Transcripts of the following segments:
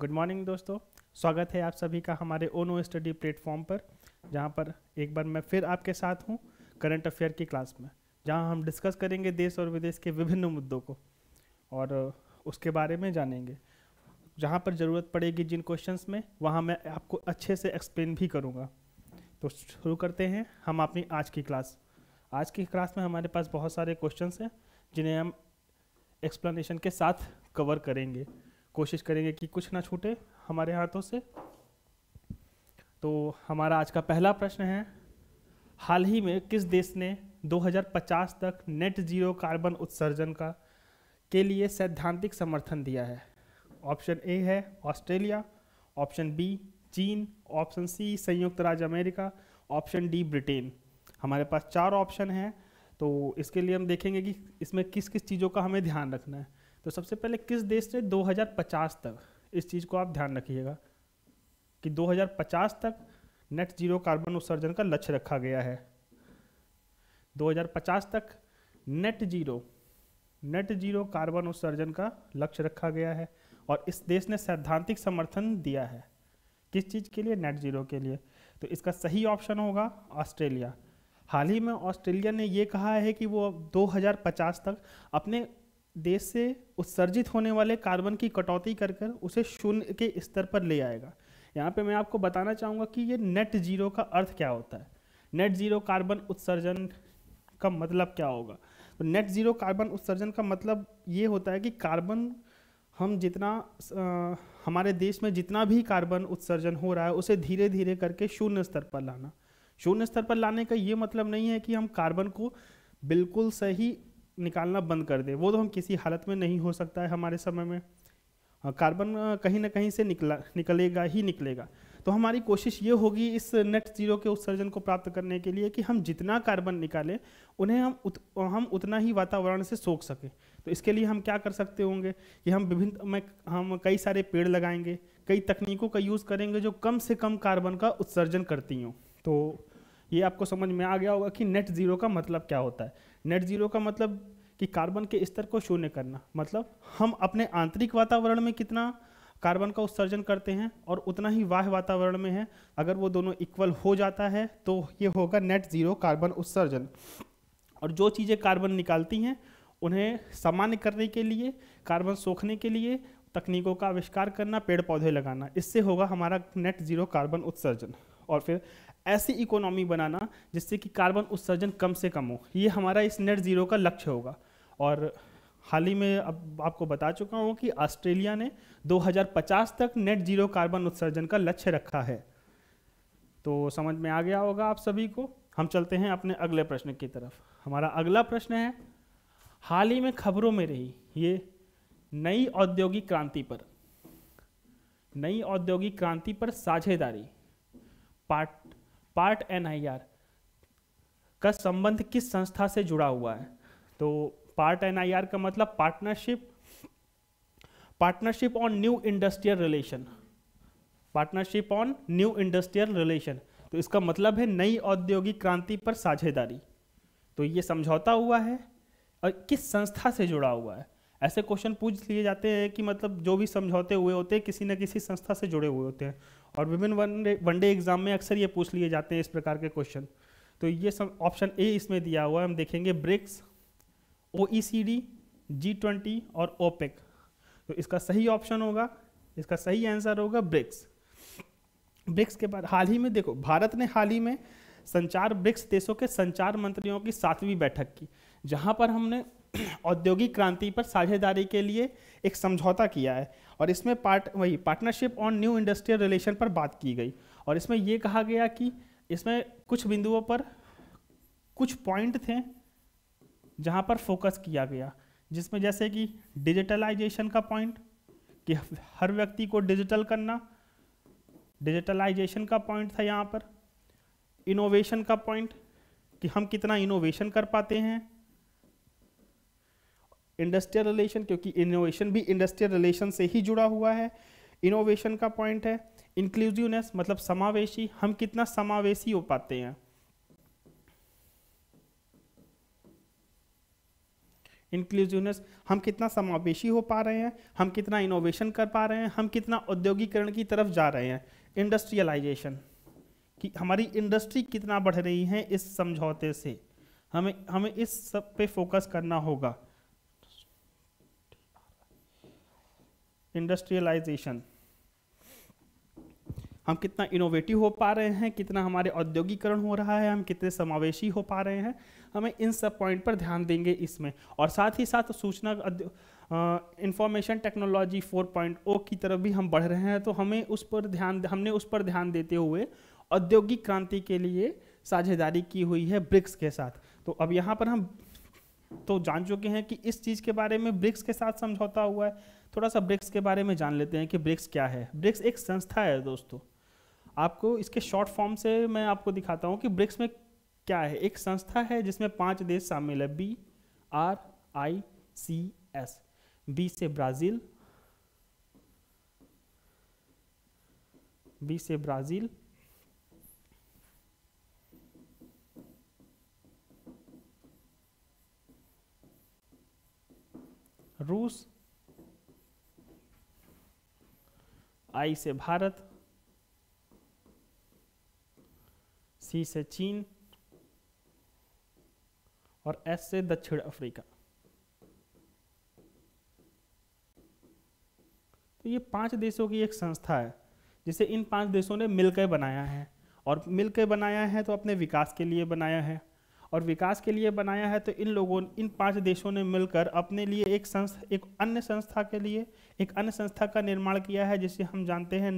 Good morning दोस्तों स्वागत है आप सभी का हमारे ओनो स्टडी प्लेटफॉर्म पर जहां पर एक बार मैं फिर आपके साथ हूं करंट अफेयर की क्लास में जहां हम डिस्कस करेंगे देश और विदेश के विभिन्न मुद्दों को और उसके बारे में जानेंगे जहां पर ज़रूरत पड़ेगी जिन क्वेश्चंस में वहां मैं आपको अच्छे से एक्सप्लेन भी करूँगा तो शुरू करते हैं हम अपनी आज की क्लास आज की क्लास में हमारे पास बहुत सारे क्वेश्चन हैं जिन्हें हम एक्सप्लेशन के साथ कवर करेंगे कोशिश करेंगे कि कुछ ना छूटे हमारे हाथों से तो हमारा आज का पहला प्रश्न है हाल ही में किस देश ने 2050 तक नेट जीरो कार्बन उत्सर्जन का के लिए सैद्धांतिक समर्थन दिया है ऑप्शन ए है ऑस्ट्रेलिया ऑप्शन बी चीन ऑप्शन सी संयुक्त राज्य अमेरिका ऑप्शन डी ब्रिटेन हमारे पास चार ऑप्शन हैं तो इसके लिए हम देखेंगे कि इसमें किस किस चीज़ों का हमें ध्यान रखना है तो सबसे पहले किस देश से 2050 तक इस चीज़ को आप ध्यान रखिएगा कि 2050 तक नेट जीरो कार्बन उत्सर्जन का लक्ष्य रखा गया है 2050 तक net zero net zero carbon उत्सर्जन का लक्ष्य रखा गया है और इस देश ने सैद्धांतिक समर्थन दिया है किस चीज़ के लिए नेट जीरो के लिए तो इसका सही ऑप्शन होगा ऑस्ट्रेलिया हाल ही में ऑस्ट्रेलिया ने ये कहा है कि वो 2050 तक अपने देश से उत्सर्जित होने वाले कार्बन की कटौती कर कर उसे शून्य के स्तर पर ले आएगा यहाँ पे मैं आपको बताना चाहूँगा कि ये नेट जीरो का अर्थ क्या होता है नेट जीरो कार्बन उत्सर्जन का मतलब क्या होगा तो नेट जीरो कार्बन उत्सर्जन का मतलब ये होता है कि कार्बन हम जितना आ, हमारे देश में जितना भी कार्बन उत्सर्जन हो रहा है उसे धीरे धीरे करके शून्य स्तर पर लाना शून्य स्तर पर लाने का ये मतलब नहीं है कि हम कार्बन को बिल्कुल सही निकालना बंद कर दे वो तो हम किसी हालत में नहीं हो सकता है हमारे समय में कार्बन हाँ, कहीं ना कहीं से निकला निकलेगा ही निकलेगा तो हमारी कोशिश ये होगी इस नेट जीरो के उत्सर्जन को प्राप्त करने के लिए कि हम जितना कार्बन निकालें उन्हें हम उत, हम उतना ही वातावरण से सोख सकें तो इसके लिए हम क्या कर सकते होंगे कि हम विभिन्न में हम कई सारे पेड़ लगाएंगे कई तकनीकों का यूज़ करेंगे जो कम से कम कार्बन का उत्सर्जन करती हों तो ये आपको समझ में आ गया होगा कि नेट ज़ीरो का मतलब क्या होता है नेट जीरो का मतलब कि कार्बन के स्तर को शून्य करना मतलब हम अपने आंतरिक वातावरण में कितना कार्बन का उत्सर्जन करते हैं और उतना ही वाह वातावरण में है अगर वो दोनों इक्वल हो जाता है तो ये होगा नेट ज़ीरो कार्बन उत्सर्जन और जो चीज़ें कार्बन निकालती हैं उन्हें सामान्य करने के लिए कार्बन सोखने के लिए तकनीकों का आविष्कार करना पेड़ पौधे लगाना इससे होगा हमारा नेट ज़ीरो कार्बन उत्सर्जन और फिर ऐसी इकोनॉमी बनाना जिससे कि कार्बन उत्सर्जन कम से कम हो ये हमारा इस नेट ज़ीरो का लक्ष्य होगा और हाल ही में अब आपको बता चुका हूँ कि ऑस्ट्रेलिया ने 2050 तक नेट ज़ीरो कार्बन उत्सर्जन का लक्ष्य रखा है तो समझ में आ गया होगा आप सभी को हम चलते हैं अपने अगले प्रश्न की तरफ हमारा अगला प्रश्न है हाल ही में खबरों में रही ये नई औद्योगिक क्रांति पर नई औद्योगिक क्रांति पर साझेदारी पार्ट पार्ट एनआईआर का संबंध किस संस्था से जुड़ा हुआ है तो पार्ट आर का मतलब partnership partnership on new industrial relation partnership on new industrial relation तो इसका मतलब है नई औद्योगिक क्रांति पर साझेदारी तो ये समझौता हुआ है और किस संस्था से जुड़ा हुआ है ऐसे क्वेश्चन पूछ लिए जाते हैं कि मतलब जो भी समझौते हुए होते हैं किसी न किसी संस्था से जुड़े हुए होते हैं और विभिन्न वनडे डे एग्जाम में अक्सर ये पूछ लिए जाते हैं इस प्रकार के क्वेश्चन तो ये सब ऑप्शन ए इसमें दिया हुआ है हम देखेंगे ब्रिक्स ओ जी ट्वेंटी और ओपेक तो इसका सही ऑप्शन होगा इसका सही आंसर होगा ब्रिक्स ब्रिक्स के बाद हाल ही में देखो भारत ने हाल ही में संचार ब्रिक्स देशों के संचार मंत्रियों की सातवीं बैठक की जहां पर हमने औद्योगिक क्रांति पर साझेदारी के लिए एक समझौता किया है और इसमें पार्ट वही partnership on new industrial relation पर बात की गई और इसमें यह कहा गया कि इसमें कुछ बिंदुओं पर कुछ पॉइंट थे जहाँ पर फोकस किया गया जिसमें जैसे कि डिजिटलाइजेशन का पॉइंट कि हर व्यक्ति को डिजिटल करना डिजिटलाइजेशन का पॉइंट था यहाँ पर इनोवेशन का पॉइंट कि हम कितना इनोवेशन कर पाते हैं इंडस्ट्रियल रिलेशन क्योंकि इनोवेशन भी इंडस्ट्रियल रिलेशन से ही जुड़ा हुआ है इनोवेशन का पॉइंट है इंक्लूसिवनेस मतलब समावेशी हम कितना समावेशी हो पाते हैं इंक्लूसिवनेस हम कितना समावेशी हो पा रहे हैं हम कितना इनोवेशन कर पा रहे हैं हम कितना औद्योगिकरण की तरफ जा रहे हैं इंडस्ट्रियलाइजेशन कि हमारी इंडस्ट्री कितना बढ़ रही है इस समझौते से हमें हमें इस सब पे फोकस करना होगा इंडस्ट्रियलाइजेशन हम कितना इनोवेटिव हो पा रहे हैं कितना हमारे औद्योगिकरण हो रहा है हम कितने समावेशी हो पा रहे हैं हमें इन सब पॉइंट पर ध्यान देंगे इसमें और साथ ही साथ सूचना इंफॉर्मेशन टेक्नोलॉजी 4.0 की तरफ भी हम बढ़ रहे हैं तो हमें उस पर ध्यान हमने उस पर ध्यान देते हुए औद्योगिक क्रांति के लिए साझेदारी की हुई है ब्रिक्स के साथ तो अब यहाँ पर हम तो जान चुके हैं कि इस चीज़ के बारे में ब्रिक्स के साथ समझौता हुआ है थोड़ा सा ब्रिक्स के बारे में जान लेते हैं कि ब्रिक्स क्या है ब्रिक्स एक संस्था है दोस्तों आपको इसके शॉर्ट फॉर्म से मैं आपको दिखाता हूँ कि ब्रिक्स में क्या है एक संस्था है जिसमें पांच देश शामिल है B R I C S B से ब्राज़ील बी से ब्राज़ील रूस आई से भारत सी से चीन और एस से दक्षिण अफ्रीका तो ये पांच देशों की एक संस्था है जिसे इन पांच देशों ने मिलकर बनाया है और मिलकर बनाया है तो अपने विकास के लिए बनाया है और विकास के लिए बनाया है तो इन लोगों इन पांच देशों ने मिलकर अपने लिए एक संस्था एक अन्य संस्था के लिए एक अन्य संस्था का निर्माण किया है जिसे हम जानते हैं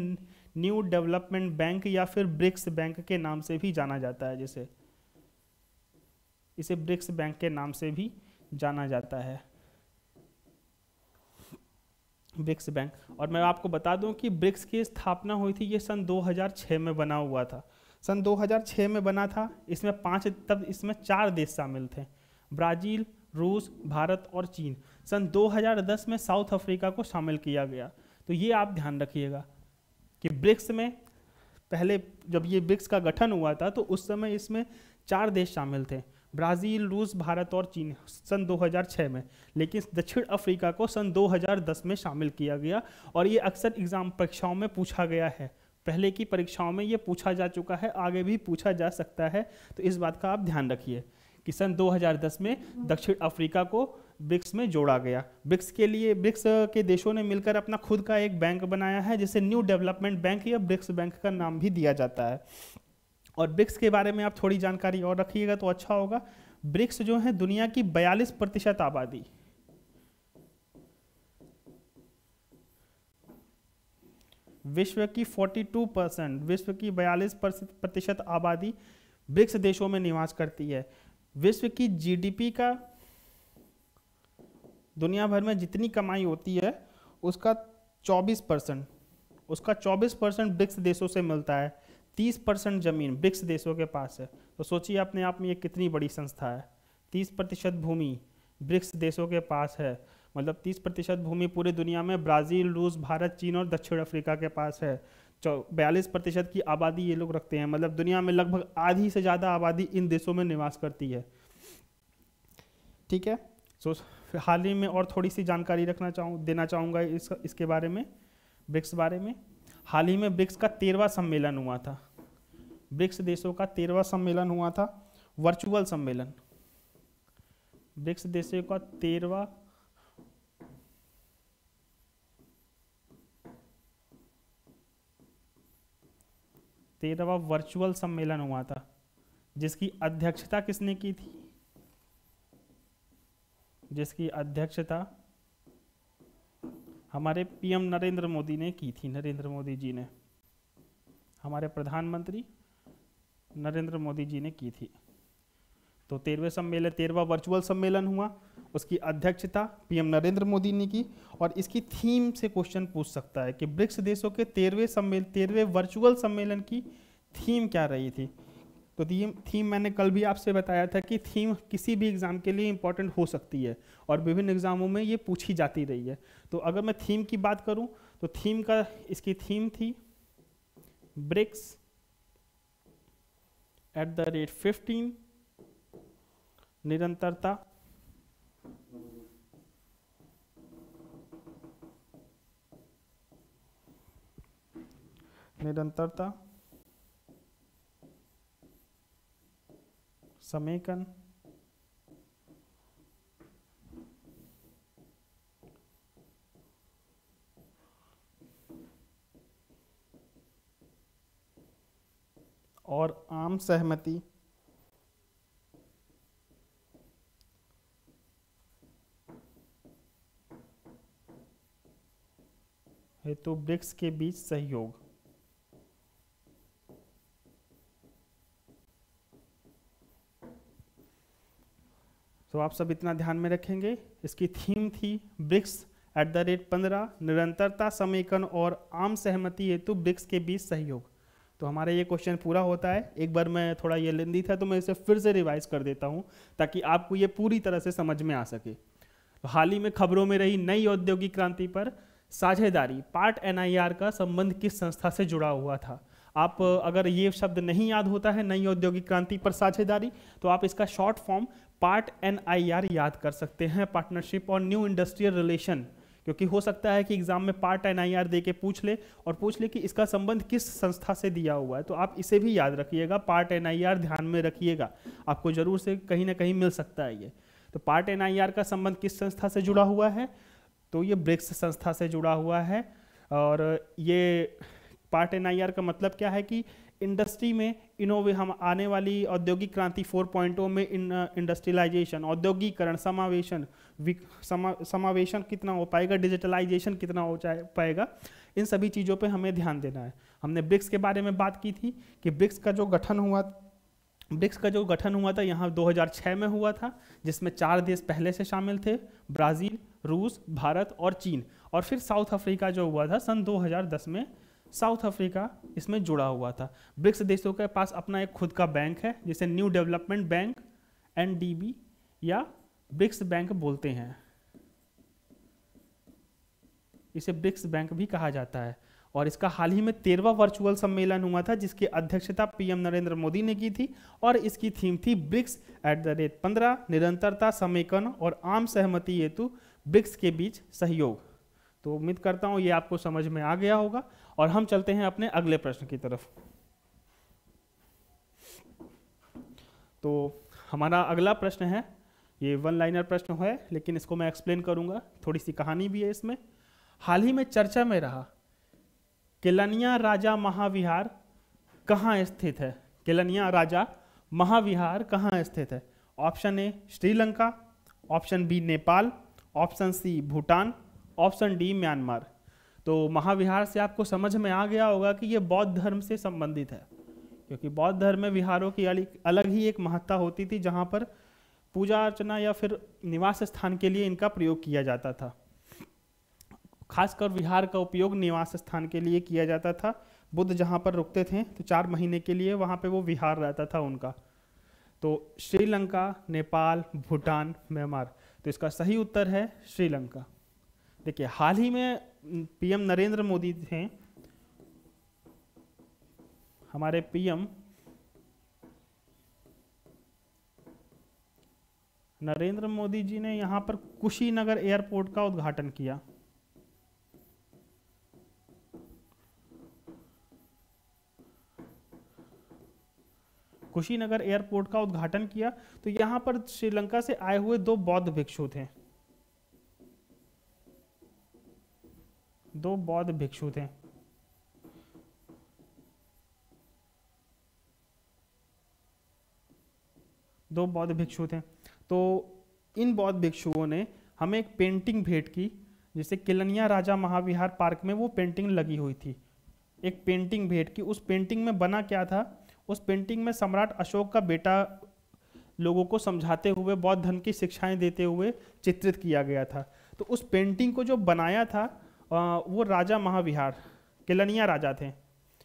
न्यू डेवलपमेंट बैंक या फिर ब्रिक्स बैंक के नाम से भी जाना जाता है जिसे इसे ब्रिक्स बैंक के नाम से भी जाना जाता है ब्रिक्स बैंक और मैं आपको बता दूं कि ब्रिक्स की स्थापना हुई थी ये सन 2006 में बना हुआ था सन 2006 में बना था इसमें पांच तब इसमें चार देश शामिल थे ब्राज़ील रूस भारत और चीन सन 2010 में साउथ अफ्रीका को शामिल किया गया तो ये आप ध्यान रखिएगा कि ब्रिक्स में पहले जब ये ब्रिक्स का गठन हुआ था तो उस समय इसमें चार देश शामिल थे ब्राज़ील रूस भारत और चीन सन 2006 में लेकिन दक्षिण अफ्रीका को सन 2010 में शामिल किया गया और ये अक्सर एग्ज़ाम परीक्षाओं में पूछा गया है पहले की परीक्षाओं में ये पूछा जा चुका है आगे भी पूछा जा सकता है तो इस बात का आप ध्यान रखिए कि सन 2010 में दक्षिण अफ्रीका को ब्रिक्स में जोड़ा गया ब्रिक्स के लिए ब्रिक्स के देशों ने मिलकर अपना खुद का एक बैंक बनाया है जिसे न्यू डेवलपमेंट बैंक या ब्रिक्स बैंक का नाम भी दिया जाता है और ब्रिक्स के बारे में आप थोड़ी जानकारी और रखिएगा तो अच्छा होगा ब्रिक्स जो है दुनिया की बयालीस प्रतिशत आबादी विश्व की 42 परसेंट विश्व की 42 प्रतिशत आबादी ब्रिक्स देशों में निवास करती है विश्व की जीडीपी का दुनिया भर में जितनी कमाई होती है उसका 24 परसेंट उसका 24 परसेंट ब्रिक्स देशों से मिलता है 30 परसेंट जमीन ब्रिक्स देशों के पास है तो सोचिए अपने आप में ये कितनी बड़ी संस्था है 30 प्रतिशत भूमि ब्रिक्स देशों के पास है मतलब 30 प्रतिशत भूमि पूरी दुनिया में ब्राज़ील रूस भारत चीन और दक्षिण अफ्रीका के पास है बयालीस प्रतिशत की आबादी ये लोग रखते हैं मतलब दुनिया में लगभग आधी से ज़्यादा आबादी इन देशों में निवास करती है ठीक है सो हाल ही में और थोड़ी सी जानकारी रखना चाहूँ देना चाहूँगा इस इसके बारे में ब्रिक्स बारे में हाल ही में ब्रिक्स का तेरवा सम्मेलन हुआ था ब्रिक्स देशों का तेरहवा सम्मेलन हुआ था वर्चुअल सम्मेलन ब्रिक्स देशों का तेरवा तेरहवा वर्चुअल सम्मेलन हुआ था जिसकी अध्यक्षता किसने की थी जिसकी अध्यक्षता हमारे पीएम नरेंद्र मोदी ने की थी नरेंद्र मोदी जी ने हमारे प्रधानमंत्री नरेंद्र मोदी जी ने की थी तो तेरहवें सम्मेलन तेरहवा वर्चुअल सम्मेलन हुआ उसकी अध्यक्षता पीएम नरेंद्र मोदी ने की और इसकी थीम से क्वेश्चन पूछ सकता है कि ब्रिक्स देशों के तेरहवें सम्मेलन तेरहवें वर्चुअल सम्मेलन की थीम क्या रही थी तो थीम थीम मैंने कल भी आपसे बताया था कि थीम किसी भी एग्ज़ाम के लिए इंपॉर्टेंट हो सकती है और विभिन्न एग्ज़ामों में ये पूछी जाती रही है तो अगर मैं थीम की बात करूं तो थीम का इसकी थीम थी BRICS at the rate fifteen निरंतरता निरंतरता समीकरण और आम सहमति हेतु तो ब्रिक्स के बीच सहयोग तो आप सब इतना ध्यान में रखेंगे इसकी थीम थी ब्रिक्स एट द रेट पंद्रह निरंतरता समीकरण और आम सहमति हेतु ब्रिक्स के बीच सहयोग तो हमारा ये क्वेश्चन पूरा होता है एक बार मैं थोड़ा ये लेंदी था तो मैं इसे फिर से रिवाइज कर देता हूँ ताकि आपको ये पूरी तरह से समझ में आ सके तो हाल ही में खबरों में रही नई औद्योगिक क्रांति पर साझेदारी पार्ट एनआईआर का संबंध किस संस्था से जुड़ा हुआ था आप अगर ये शब्द नहीं याद होता है नई औद्योगिक क्रांति पर साझेदारी तो आप इसका short form part N I R याद कर सकते हैं पार्टनरशिप और न्यू इंडस्ट्रियल रिलेशन क्योंकि हो सकता है कि एग्जाम में पार्ट एन आई आर दे के पूछ ले और पूछ ले कि इसका संबंध किस संस्था से दिया हुआ है तो आप इसे भी याद रखिएगा पार्ट एन आई आर ध्यान में रखिएगा आपको जरूर से कहीं ना कहीं मिल सकता है ये तो पार्ट एन आई आर का संबंध किस संस्था से जुड़ा हुआ है तो ये ब्रिक्स संस्था से जुड़ा हुआ है और ये पार्ट एन आई आर का मतलब क्या है कि इंडस्ट्री में इनोवे हम आने वाली औद्योगिक क्रांति फोर पॉइंटों में इन इंडस्ट्रियलाइजेशन औद्योगिकरण समावेशन समा, समावेशन कितना हो पाएगा डिजिटलाइजेशन कितना हो पाएगा इन सभी चीज़ों पे हमें ध्यान देना है हमने ब्रिक्स के बारे में बात की थी कि ब्रिक्स का जो गठन हुआ ब्रिक्स का जो गठन हुआ था यहाँ 2006 में हुआ था जिसमें चार देश पहले से शामिल थे ब्राज़ील रूस भारत और चीन और फिर साउथ अफ्रीका जो हुआ था सन 2010 में साउथ अफ्रीका इसमें जुड़ा हुआ था ब्रिक्स देशों के पास अपना एक खुद का बैंक है जिसे न्यू डेवलपमेंट बैंक एनडीबी या ब्रिक्स बैंक बोलते हैं इसे ब्रिक्स बैंक भी कहा जाता है और इसका हाल ही में तेरवा वर्चुअल सम्मेलन हुआ था जिसकी अध्यक्षता पीएम नरेंद्र मोदी ने की थी और इसकी थीम थी ब्रिक्स एट द रेट पंद्रह निरंतरता समेकन और आम सहमति हेतु ब्रिक्स के बीच सहयोग तो उम्मीद करता हूँ ये आपको समझ में आ गया होगा और हम चलते हैं अपने अगले प्रश्न की तरफ तो हमारा अगला प्रश्न है ये वन लाइनर प्रश्न है लेकिन इसको मैं एक्सप्लेन करूंगा थोड़ी सी कहानी भी है इसमें हाल ही में चर्चा में रहा केलनिया राजा महाविहार कहाँ स्थित है केलनिया राजा महाविहार कहाँ स्थित है option A Sri Lanka option B Nepal option C Bhutan option D Myanmar तो महाविहार से आपको समझ में आ गया होगा कि ये बौद्ध धर्म से संबंधित है क्योंकि बौद्ध धर्म में विहारों की अलग ही एक महत्ता होती थी जहाँ पर पूजा अर्चना या फिर निवास स्थान के लिए इनका प्रयोग किया जाता था खासकर विहार का उपयोग निवास स्थान के लिए किया जाता था बुद्ध जहाँ पर रुकते थे तो चार महीने के लिए वहाँ पे वो विहार रहता था उनका तो श्रीलंका नेपाल भूटान म्यांमार तो इसका सही उत्तर है श्रीलंका देखिए हाल ही में पीएम नरेंद्र मोदी थे हमारे पीएम नरेंद्र मोदी जी ने यहां पर कुशीनगर एयरपोर्ट का उद्घाटन किया कुशीनगर एयरपोर्ट का उद्घाटन किया तो यहां पर श्रीलंका से आए हुए दो बौद्ध भिक्षु थे दो बौद्ध भिक्षु थे दो बौद्ध भिक्षु थे तो इन बौद्ध भिक्षुओं ने हमें एक पेंटिंग भेंट की जैसे किलनिया राजा महाविहार पार्क में वो पेंटिंग लगी हुई थी एक पेंटिंग भेंट की उस पेंटिंग में बना क्या था उस पेंटिंग में सम्राट अशोक का बेटा लोगों को समझाते हुए बौद्ध धर्म की शिक्षाएं देते हुए चित्रित किया गया था तो उस पेंटिंग को जो बनाया था वो राजा महाविहार केलनिया राजा थे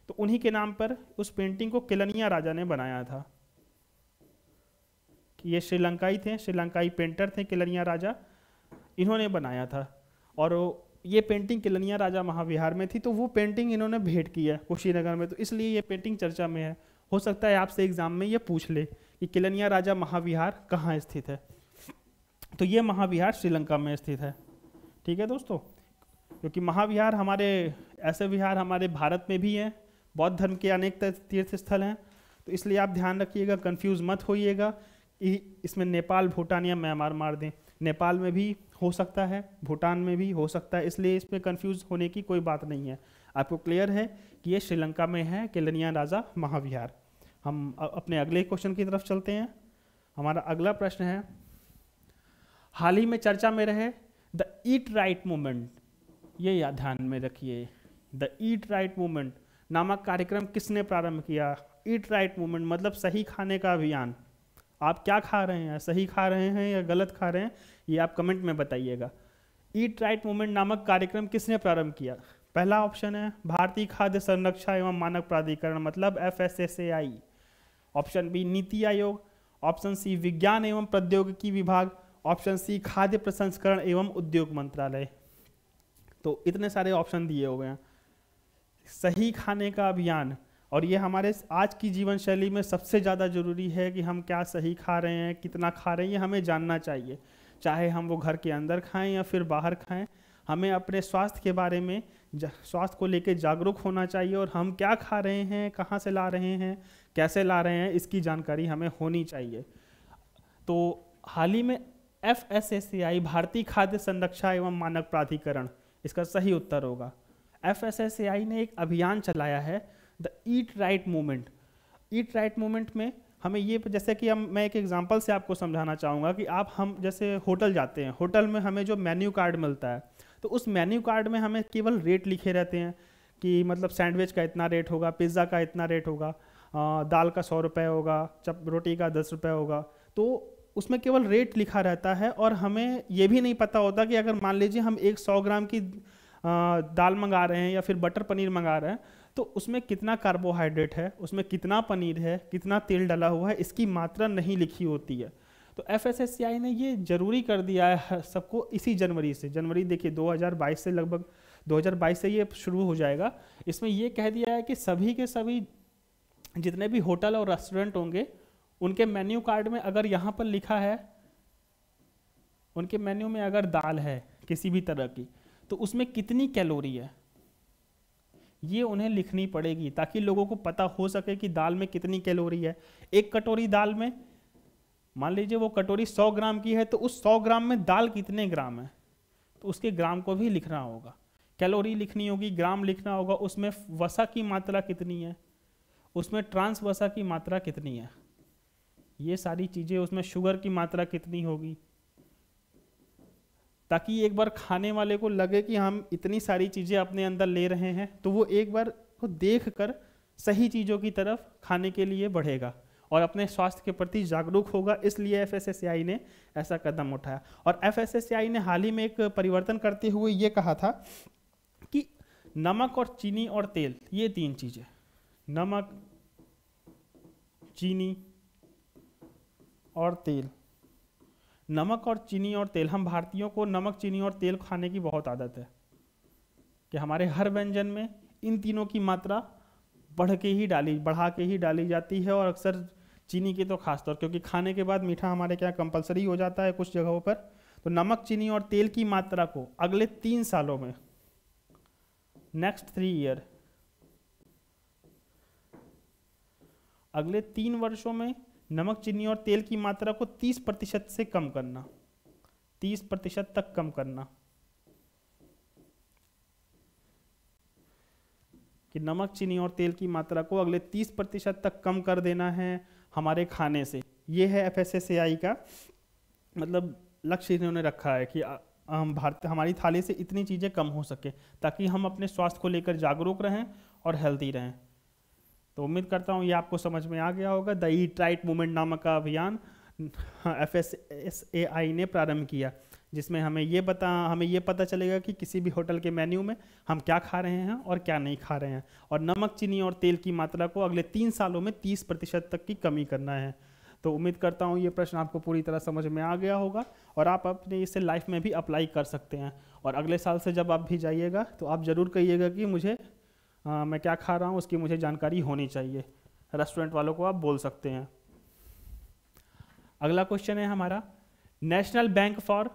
तो उन्हीं के नाम पर उस पेंटिंग को केलनिया राजा ने बनाया था ये श्रीलंकाई थे श्रीलंकाई पेंटर थे केलनिया राजा इन्होंने बनाया था और ये पेंटिंग केलनिया राजा महाविहार में थी तो वो पेंटिंग इन्होंने भेंट की है कुशीनगर में तो इसलिए ये पेंटिंग चर्चा में है हो सकता है आपसे एग्जाम में ये पूछ ले कि किलनिया राजा महाविहार कहाँ स्थित है तो ये महाविहार श्रीलंका में स्थित है ठीक है दोस्तों क्योंकि महाविहार हमारे ऐसे विहार हमारे भारत में भी हैं बौद्ध धर्म के अनेक तीर्थ स्थल हैं तो इसलिए आप ध्यान रखिएगा कंफ्यूज मत होइएगा इसमें नेपाल भूटान या म्यांमार मार दें नेपाल में भी हो सकता है भूटान में भी हो सकता है इसलिए इसमें कंफ्यूज होने की कोई बात नहीं है आपको क्लियर है कि ये श्रीलंका में है केलनिया राजा महाविहार हम अपने अगले क्वेश्चन की तरफ चलते हैं हमारा अगला प्रश्न है हाल ही में चर्चा में रहे द ईट राइट मूवमेंट ये या ध्यान में रखिए द ईट राइट मूवमेंट नामक कार्यक्रम किसने प्रारंभ किया ईट राइट मूवमेंट मतलब सही खाने का अभियान आप क्या खा रहे हैं सही खा रहे हैं या गलत खा रहे हैं ये आप कमेंट में बताइएगा ईट राइट मूवमेंट नामक कार्यक्रम किसने प्रारंभ किया पहला ऑप्शन है भारतीय खाद्य संरक्षा एवं मानक प्राधिकरण मतलब एफ ऑप्शन बी नीति आयोग ऑप्शन सी विज्ञान एवं प्रौद्योगिकी विभाग ऑप्शन सी खाद्य प्रसंस्करण एवं उद्योग मंत्रालय तो इतने सारे ऑप्शन दिए हुए हैं सही खाने का अभियान और ये हमारे आज की जीवन शैली में सबसे ज़्यादा ज़रूरी है कि हम क्या सही खा रहे हैं कितना खा रहे हैं ये हमें जानना चाहिए चाहे हम वो घर के अंदर खाएं या फिर बाहर खाएं हमें अपने स्वास्थ्य के बारे में स्वास्थ्य को लेकर जागरूक होना चाहिए और हम क्या खा रहे हैं कहाँ से ला रहे हैं कैसे ला रहे हैं इसकी जानकारी हमें होनी चाहिए तो हाल ही में एफ भारतीय खाद्य संरक्षा एवं मानक प्राधिकरण इसका सही उत्तर होगा एफ ने एक अभियान चलाया है the eat right movement eat right movement में हमें ये जैसे कि हम मैं एक एग्जांपल से आपको समझाना चाहूँगा कि आप हम जैसे होटल जाते हैं होटल में हमें जो मेन्यू कार्ड मिलता है तो उस मेन्यू कार्ड में हमें केवल रेट लिखे रहते हैं कि मतलब सैंडविच का इतना रेट होगा पिज़्ज़ा का इतना रेट होगा दाल का सौ रुपये होगा चप रोटी का दस रुपये होगा तो उसमें केवल रेट लिखा रहता है और हमें ये भी नहीं पता होता कि अगर मान लीजिए हम एक सौ ग्राम की दाल मंगा रहे हैं या फिर बटर पनीर मंगा रहे हैं तो उसमें कितना कार्बोहाइड्रेट है उसमें कितना पनीर है कितना तेल डला हुआ है इसकी मात्रा नहीं लिखी होती है तो एफ ने ये जरूरी कर दिया है सबको इसी जनवरी से जनवरी देखिए 2022 से लगभग 2022 से ये शुरू हो जाएगा इसमें ये कह दिया है कि सभी के सभी जितने भी होटल और रेस्टोरेंट होंगे उनके मेन्यू कार्ड में अगर यहाँ पर लिखा है उनके मेन्यू में अगर दाल है किसी भी तरह की तो उसमें कितनी कैलोरी है ये उन्हें लिखनी पड़ेगी ताकि लोगों को पता हो सके कि दाल में कितनी कैलोरी है एक कटोरी दाल में मान लीजिए वो कटोरी 100 ग्राम की है तो उस 100 ग्राम में दाल कितने ग्राम है तो उसके ग्राम को भी लिखना होगा कैलोरी लिखनी होगी ग्राम लिखना होगा उसमें वसा की मात्रा कितनी है उसमें ट्रांस वसा की मात्रा कितनी है ये सारी चीज़ें उसमें शुगर की मात्रा कितनी होगी ताकि एक बार खाने वाले को लगे कि हम इतनी सारी चीज़ें अपने अंदर ले रहे हैं तो वो एक बार को देख कर सही चीज़ों की तरफ खाने के लिए बढ़ेगा और अपने स्वास्थ्य के प्रति जागरूक होगा इसलिए एफ ने ऐसा कदम उठाया और एफ ने हाल ही में एक परिवर्तन करते हुए ये कहा था कि नमक और चीनी और तेल ये तीन चीज़ें नमक चीनी और तेल नमक और चीनी और तेल हम भारतीयों को नमक चीनी और तेल खाने की बहुत आदत है कि हमारे हर व्यंजन में इन तीनों की मात्रा बढ़ के ही डाली बढ़ा के ही डाली जाती है और अक्सर चीनी की तो खास तौर क्योंकि खाने के बाद मीठा हमारे क्या कंपलसरी हो जाता है कुछ जगहों पर तो नमक चीनी और तेल की मात्रा को अगले तीन सालों में नेक्स्ट थ्री ईयर अगले तीन वर्षों में नमक चीनी और तेल की मात्रा को 30 प्रतिशत से कम करना 30 प्रतिशत तक कम करना कि नमक चीनी और तेल की मात्रा को अगले 30 प्रतिशत तक कम कर देना है हमारे खाने से ये है एफ का मतलब लक्ष्य इन्होंने रखा है कि हम भारत हमारी थाली से इतनी चीज़ें कम हो सके ताकि हम अपने स्वास्थ्य को लेकर जागरूक रहें और हेल्दी रहें तो उम्मीद करता हूँ ये आपको समझ में आ गया होगा द ईट राइट मूवमेंट नामक का अभियान F S S A I ने प्रारंभ किया जिसमें हमें ये बता हमें ये पता चलेगा कि किसी भी होटल के मेन्यू में हम क्या खा रहे हैं और क्या नहीं खा रहे हैं और नमक चीनी और तेल की मात्रा को अगले तीन सालों में तीस प्रतिशत तक की कमी करना है तो उम्मीद करता हूँ ये प्रश्न आपको पूरी तरह समझ में आ गया होगा और आप अपने इसे लाइफ में भी अप्लाई कर सकते हैं और अगले साल से जब आप भी जाइएगा तो आप ज़रूर कहिएगा कि मुझे आ, मैं क्या खा रहा हूँ उसकी मुझे जानकारी होनी चाहिए रेस्टोरेंट वालों को आप बोल सकते हैं अगला क्वेश्चन है हमारा national bank for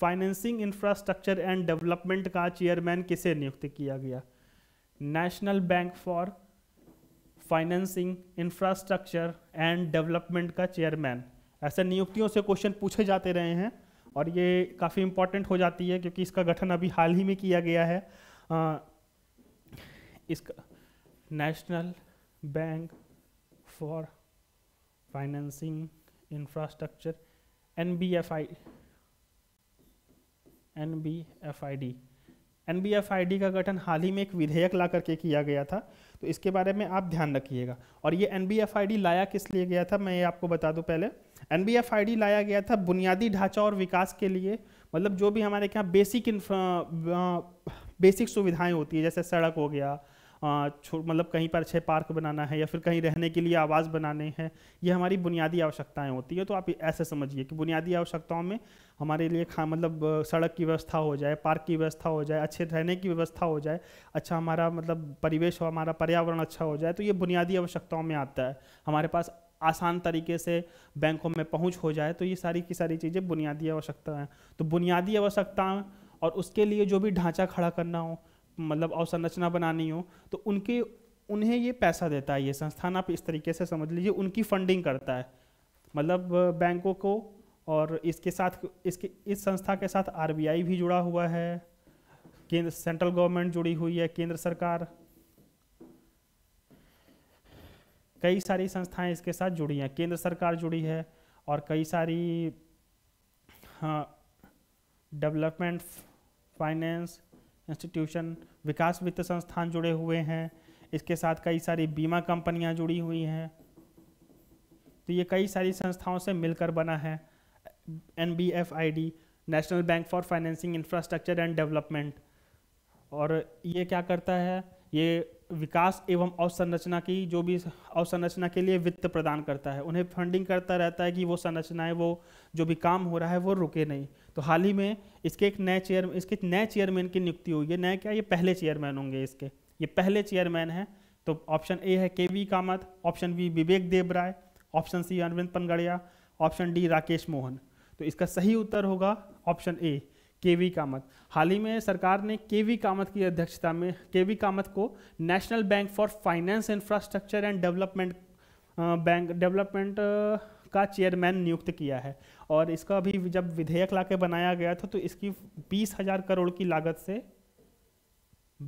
financing infrastructure and development का चेयरमैन किसे नियुक्त किया गया national bank for financing infrastructure and development का चेयरमैन ऐसे नियुक्तियों से क्वेश्चन पूछे जाते रहे हैं और ये काफ़ी इंपॉर्टेंट हो जाती है क्योंकि इसका गठन अभी हाल ही में किया गया है इसका national bank for financing infrastructure N B F I N B F I D N B F I D का गठन हाल ही में एक विधेयक ला करके किया गया था तो इसके बारे में आप ध्यान रखिएगा और ये N B F I D लाया किस लिए गया था मैं ये आपको बता दूँ पहले N B F I D लाया गया था बुनियादी ढांचा और विकास के लिए मतलब जो भी हमारे यहाँ बेसिक बेसिक सुविधाएं होती है जैसे सड़क हो गया मतलब कहीं पर अच्छे पार्क बनाना है या फिर कहीं रहने के लिए आवाज़ बनाने हैं ये हमारी बुनियादी आवश्यकताएं होती है तो आप ऐसे समझिए कि बुनियादी आवश्यकताओं में हमारे लिए खा मतलब सड़क की व्यवस्था हो जाए पार्क की व्यवस्था हो जाए अच्छे रहने की व्यवस्था हो जाए अच्छा हमारा मतलब परिवेश हो हमारा पर्यावरण अच्छा हो जाए तो ये बुनियादी आवश्यकताओं में आता है हमारे पास आसान तरीके से बैंकों में पहुँच हो जाए तो ये सारी की सारी चीज़ें बुनियादी आवश्यकता हैं तो बुनियादी आवश्यकताएँ और उसके लिए जो भी ढांचा खड़ा करना हो मतलब अवसंरचना बनानी हो तो उनके उन्हें ये पैसा देता है ये संस्थान आप इस तरीके से समझ लीजिए उनकी फंडिंग करता है मतलब बैंकों को और इसके साथ इसके इस संस्था के साथ आर भी जुड़ा हुआ है केंद्र सेंट्रल गवर्नमेंट जुड़ी हुई है केंद्र सरकार कई सारी संस्थाएं इसके साथ जुड़ी हैं केंद्र सरकार जुड़ी है और कई सारी हाँ डेवलपमेंट फाइनेंस इंस्टीट्यूशन विकास वित्त संस्थान जुड़े हुए हैं इसके साथ कई सारी बीमा कंपनियां जुड़ी हुई हैं तो ये कई सारी संस्थाओं से मिलकर बना है N national bank for financing infrastructure and development और ये क्या करता है ये विकास एवं अवसंरचना की जो भी अवसंरचना के लिए वित्त प्रदान करता है उन्हें फंडिंग करता रहता है कि वो संरचनाएं वो जो भी काम हो रहा है वो रुके नहीं तो हाल ही में इसके एक नए चेयर इसके नए चेयरमैन की नियुक्ति हुई है नए क्या ये पहले चेयरमैन होंगे इसके ये पहले चेयरमैन हैं तो ऑप्शन ए है K we Kamath option B Vivek Debroy option C Arvind Panagariya option D Rakesh Mohan तो इसका सही उत्तर होगा ऑप्शन ए के वी कामत हाल ही में सरकार ने के वी कामत की अध्यक्षता में के वी कामत को national bank for finance infrastructure and development bank development का चेयरमैन नियुक्त किया है और इसका भी जब विधेयक ला बनाया गया था तो इसकी बीस हज़ार करोड़ की लागत से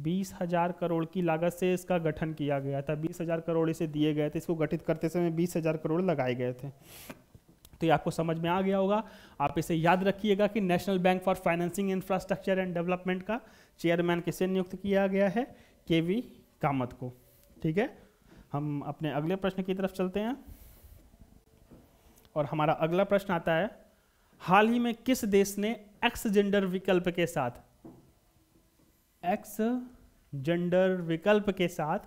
बीस हज़ार करोड़ की लागत से इसका गठन किया गया था बीस हज़ार करोड़ इसे दिए गए थे इसको गठित करते समय बीस हज़ार करोड़ लगाए गए थे तो ये आपको समझ में आ गया होगा आप इसे याद रखिएगा कि national bank for financing infrastructure and development का चेयरमैन किसे नियुक्त किया गया है के वी कामत को ठीक है हम अपने अगले प्रश्न की तरफ चलते हैं और हमारा अगला प्रश्न आता है हाल ही में किस देश ने एक्स जेंडर विकल्प के साथ एक्स जेंडर विकल्प के साथ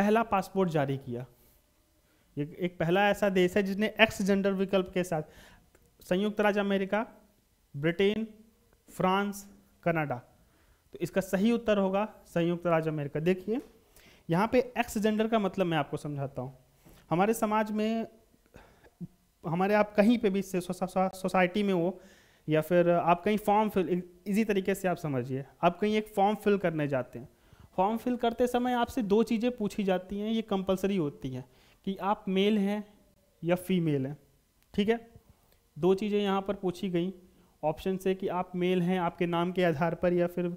पहला पासपोर्ट जारी किया एक पहला ऐसा देश है जिसने एक्स जेंडर विकल्प के साथ संयुक्त राज्य अमेरिका ब्रिटेन फ्रांस कनाडा तो इसका सही उत्तर होगा संयुक्त राज्य अमेरिका देखिए यहाँ पे एक्स जेंडर का मतलब मैं आपको समझाता हूँ हमारे समाज में हमारे आप कहीं पे भी सोसाइटी में हो या फिर आप कहीं फॉर्म फिल इसी तरीके से आप समझिए आप कहीं एक फॉर्म फिल करने जाते हैं फॉर्म फिल करते समय आपसे दो चीज़ें पूछी जाती हैं ये कंपलसरी होती हैं कि आप मेल हैं या फीमेल हैं ठीक है दो चीज़ें यहाँ पर पूछी गई ऑप्शन से कि आप मेल हैं आपके नाम के आधार पर या फिर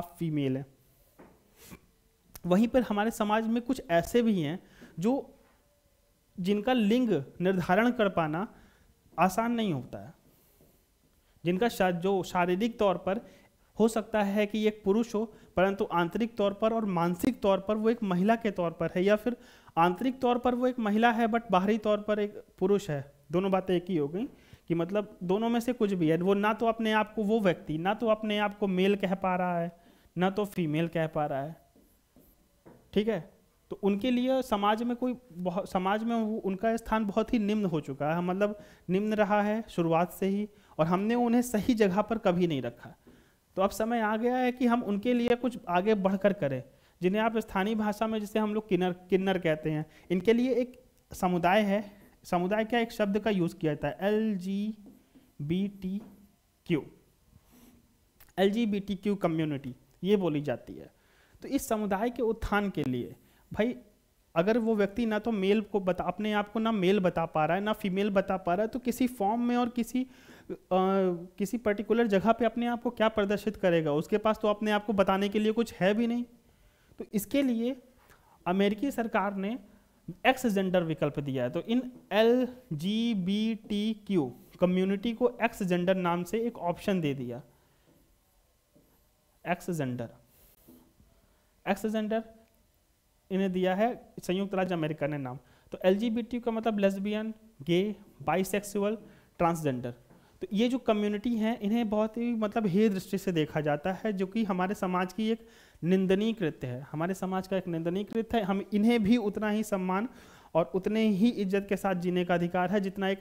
आप फीमेल हैं वहीं पर हमारे समाज में कुछ ऐसे भी हैं जो जिनका लिंग निर्धारण कर पाना आसान नहीं होता है जिनका शा, जो शारीरिक तौर पर हो सकता है कि एक पुरुष हो परंतु आंतरिक तौर पर और मानसिक तौर पर वो एक महिला के तौर पर है या फिर आंतरिक तौर पर वो एक महिला है बट बाहरी तौर पर एक पुरुष है दोनों बातें एक ही हो गई कि मतलब दोनों में से कुछ भी है वो ना तो अपने आप को वो व्यक्ति ना तो अपने आप को मेल कह पा रहा है ना तो फीमेल कह पा रहा है ठीक है तो उनके लिए समाज में कोई बहुत समाज में उनका स्थान बहुत ही निम्न हो चुका है मतलब निम्न रहा है शुरुआत से ही और हमने उन्हें सही जगह पर कभी नहीं रखा तो अब समय आ गया है कि हम उनके लिए कुछ आगे बढ़कर करें जिन्हें आप स्थानीय भाषा में जिसे हम लोग किन्नर किन्नर कहते हैं इनके लिए एक समुदाय है समुदाय क्या एक शब्द का यूज़ किया जाता है L G B T Q L G B T Q community ये बोली जाती है तो इस समुदाय के उत्थान के लिए भाई अगर वो व्यक्ति ना तो मेल को बता अपने आप को ना मेल बता पा रहा है ना फीमेल बता पा रहा है तो किसी फॉर्म में और किसी आ, किसी पर्टिकुलर जगह पे अपने आप को क्या प्रदर्शित करेगा उसके पास तो अपने आप को बताने के लिए कुछ है भी नहीं तो इसके लिए अमेरिकी सरकार ने एक्स जेंडर विकल्प दिया है तो इन L G B T Q community को एक्स जेंडर नाम से एक ऑप्शन दे दिया एक्स जेंडर एक्स जेंडर इन्हें दिया है संयुक्त राज्य अमेरिका ने नाम तो एल का मतलब लेस्बियन गे बाइसेक्सुअल ट्रांसजेंडर तो ये जो कम्युनिटी है इन्हें बहुत ही मतलब हे दृष्टि से देखा जाता है जो कि हमारे समाज की एक निंदनीय कृत्य है हमारे समाज का एक निंदनीय कृत्य है हम इन्हें भी उतना ही सम्मान और उतने ही इज्जत के साथ जीने का अधिकार है जितना एक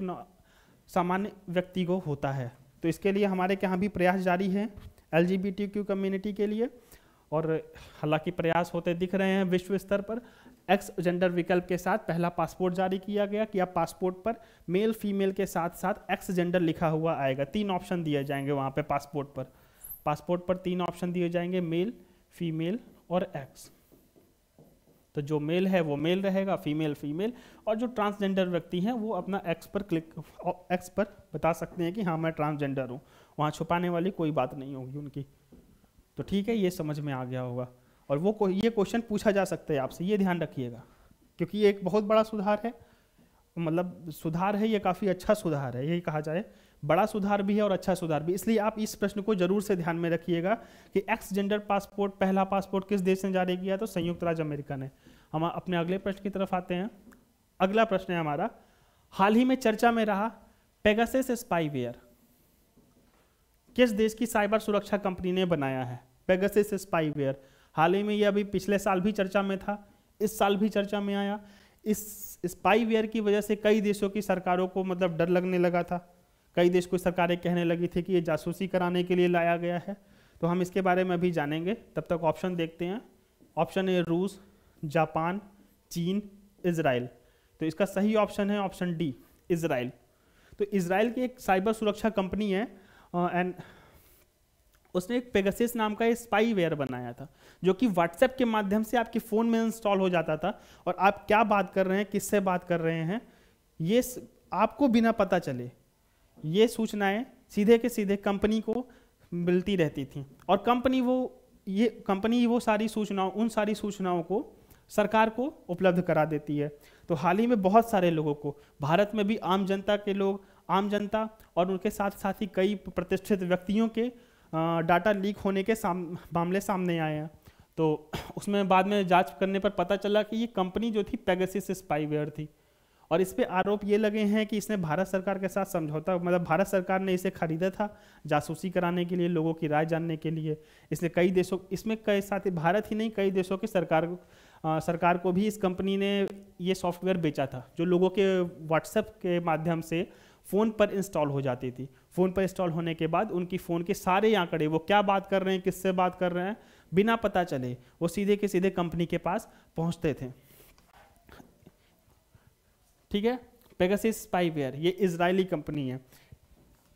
सामान्य व्यक्ति को होता है तो इसके लिए हमारे यहाँ भी प्रयास जारी है एल कम्युनिटी के लिए और हालांकि प्रयास होते दिख रहे हैं विश्व स्तर पर एक्स जेंडर विकल्प के साथ पहला पासपोर्ट जारी किया गया कि आप पासपोर्ट पर मेल फीमेल के साथ साथ एक्स जेंडर लिखा हुआ आएगा तीन ऑप्शन दिए जाएंगे वहाँ पे पासपोर्ट पर पासपोर्ट पर तीन ऑप्शन दिए जाएंगे मेल फीमेल और एक्स तो जो मेल है वो मेल रहेगा फीमेल फीमेल और जो ट्रांसजेंडर व्यक्ति हैं वो अपना एक्स पर क्लिक एक्स पर बता सकते हैं कि हाँ मैं ट्रांसजेंडर हूँ वहाँ छुपाने वाली कोई बात नहीं होगी उनकी तो ठीक है ये समझ में आ गया होगा और वो ये क्वेश्चन पूछा जा सकता है आपसे ये ध्यान रखिएगा क्योंकि ये एक बहुत बड़ा सुधार है मतलब सुधार है ये काफ़ी अच्छा सुधार है यही कहा जाए बड़ा सुधार भी है और अच्छा सुधार भी इसलिए आप इस प्रश्न को जरूर से ध्यान में रखिएगा कि एक्स जेंडर पासपोर्ट पहला पासपोर्ट किस देश ने जारी किया तो संयुक्त राज्य अमेरिका ने हम अपने अगले प्रश्न की तरफ आते हैं अगला प्रश्न है हमारा हाल ही में चर्चा में रहा पेगासस स्पाईवेयर किस देश की साइबर सुरक्षा कंपनी ने बनाया है पेगसिस स्पाईवेयर हाल ही में ये अभी पिछले साल भी चर्चा में था इस साल भी चर्चा में आया इस स्पाईवेयर की वजह से कई देशों की सरकारों को मतलब डर लगने लगा था कई देश की सरकारें कहने लगी थी कि ये जासूसी कराने के लिए लाया गया है तो हम इसके बारे में भी जानेंगे तब तक ऑप्शन देखते हैं ऑप्शन ए रूस जापान चीन इसराइल तो इसका सही ऑप्शन है ऑप्शन डी इसराइल तो इसराइल की एक साइबर सुरक्षा कंपनी है एंड उसने एक पेगसिस नाम का स्पाईवेयर बनाया था जो कि व्हाट्सएप के माध्यम से आपके फ़ोन में इंस्टॉल हो जाता था और आप क्या बात कर रहे हैं किससे बात कर रहे हैं ये आपको बिना पता चले ये सूचनाएं सीधे के सीधे कंपनी को मिलती रहती थी और कंपनी वो ये कंपनी वो सारी सूचनाओं उन सारी सूचनाओं को सरकार को उपलब्ध करा देती है तो हाल ही में बहुत सारे लोगों को भारत में भी आम जनता के लोग आम जनता और उनके साथ साथ ही कई प्रतिष्ठित व्यक्तियों के डाटा लीक होने के साम मामले सामने आए हैं तो उसमें बाद में जांच करने पर पता चला कि ये कंपनी जो थी पेगसिस स्पाईवेयर थी और इस पर आरोप ये लगे हैं कि इसने भारत सरकार के साथ समझौता मतलब भारत सरकार ने इसे खरीदा था जासूसी कराने के लिए लोगों की राय जानने के लिए इसने कई देशों इसमें कई साथ ही भारत ही नहीं कई देशों की सरकार आ, सरकार को भी इस कंपनी ने ये सॉफ्टवेयर बेचा था जो लोगों के व्हाट्सएप के माध्यम से फ़ोन पर इंस्टॉल हो जाती थी फ़ोन पर इंस्टॉल होने के बाद उनकी फ़ोन के सारे आंकड़े वो क्या बात कर रहे हैं किससे बात कर रहे हैं बिना पता चले वो सीधे के सीधे कंपनी के पास पहुंचते थे ठीक है पेगासिस स्पाईवेयर ये इसराइली कंपनी है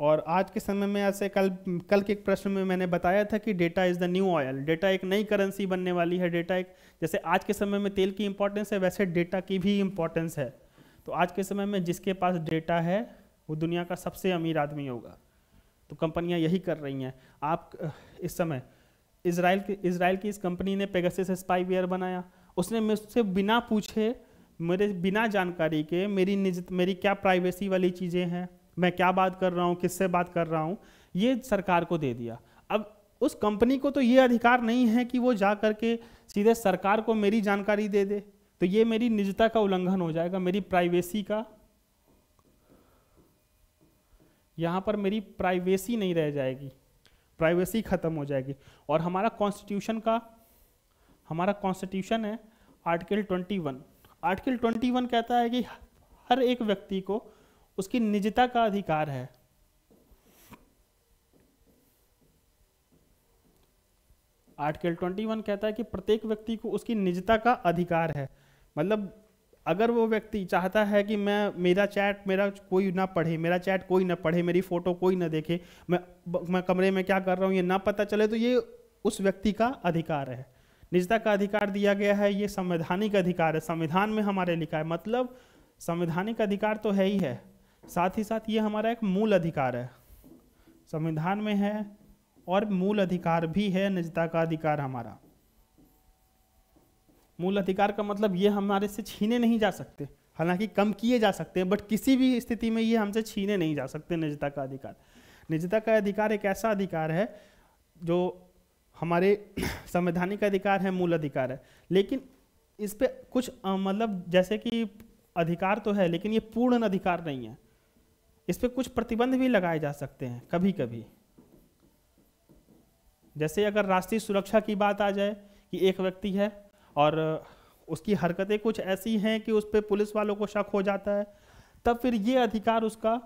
और आज के समय में ऐसे कल कल के एक प्रश्न में मैंने बताया था कि data is the new oil data एक नई करेंसी बनने वाली है डेटा एक जैसे आज के समय में तेल की इंपॉर्टेंस है वैसे डेटा की भी इंपॉर्टेंस है तो आज के समय में जिसके पास डेटा है वो दुनिया का सबसे अमीर आदमी होगा तो कंपनियां यही कर रही हैं आप इस समय इसराइल के इसराइल की इस कंपनी ने पेगसिस स्पाईवेयर बनाया उसने मुझसे बिना पूछे मेरे बिना जानकारी के मेरी निज मेरी क्या प्राइवेसी वाली चीज़ें हैं मैं क्या बात कर रहा हूँ किससे बात कर रहा हूँ ये सरकार को दे दिया अब उस कंपनी को तो ये अधिकार नहीं है कि वो जा कर के सीधे सरकार को मेरी जानकारी दे दे तो ये मेरी निजता का उल्लंघन हो जाएगा मेरी प्राइवेसी का यहाँ पर मेरी प्राइवेसी नहीं रह जाएगी प्राइवेसी ख़त्म हो जाएगी और हमारा कॉन्स्टिट्यूशन का हमारा कॉन्स्टिट्यूशन है आर्टिकल 21 आर्टिकल 21 कहता है कि हर एक व्यक्ति को उसकी निजता का अधिकार है आर्टिकल 21 कहता है कि प्रत्येक व्यक्ति को उसकी निजता का अधिकार है मतलब अगर वो व्यक्ति चाहता है कि मैं मेरा चैट मेरा कोई ना पढ़े मेरा चैट कोई ना पढ़े मेरी फ़ोटो कोई ना देखे मैं मैं कमरे में क्या कर रहा हूँ ये ना पता चले तो ये उस व्यक्ति का अधिकार है निजता का अधिकार दिया गया है ये संवैधानिक अधिकार है संविधान में हमारे लिखा है मतलब संवैधानिक अधिकार तो है ही है साथ ही साथ ये हमारा एक मूल अधिकार है संविधान में है और मूल अधिकार भी है निजता का अधिकार हमारा मूल अधिकार का मतलब ये हमारे से छीने नहीं जा सकते हालांकि कम किए जा सकते हैं बट किसी भी स्थिति में ये हमसे छीने नहीं जा सकते निजता का अधिकार निजता का अधिकार एक ऐसा अधिकार है जो हमारे संवैधानिक अधिकार है मूल अधिकार है लेकिन इस पर कुछ मतलब जैसे कि अधिकार तो है लेकिन ये पूर्ण अधिकार नहीं है इस पर कुछ प्रतिबंध भी लगाए जा सकते हैं कभी कभी जैसे अगर राष्ट्रीय सुरक्षा की बात आ जाए कि एक व्यक्ति है और उसकी हरकतें कुछ ऐसी हैं कि उस पर पुलिस वालों को शक हो जाता है तब फिर ये अधिकार उसका